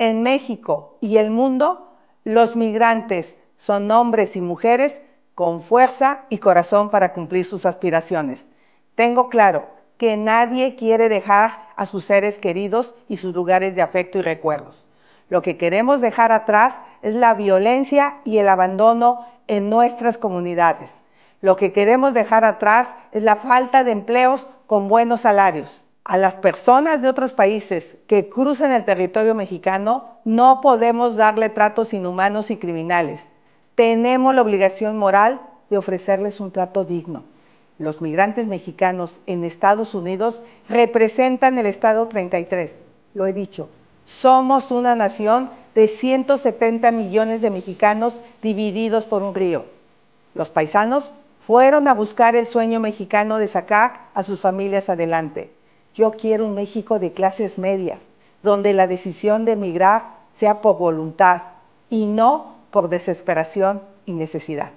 En México y el mundo, los migrantes son hombres y mujeres con fuerza y corazón para cumplir sus aspiraciones. Tengo claro que nadie quiere dejar a sus seres queridos y sus lugares de afecto y recuerdos. Lo que queremos dejar atrás es la violencia y el abandono en nuestras comunidades. Lo que queremos dejar atrás es la falta de empleos con buenos salarios a las personas de otros países que cruzan el territorio mexicano, no podemos darle tratos inhumanos y criminales. Tenemos la obligación moral de ofrecerles un trato digno. Los migrantes mexicanos en Estados Unidos representan el Estado 33. Lo he dicho, somos una nación de 170 millones de mexicanos divididos por un río. Los paisanos fueron a buscar el sueño mexicano de sacar a sus familias adelante yo quiero un México de clases medias, donde la decisión de emigrar sea por voluntad y no por desesperación y necesidad.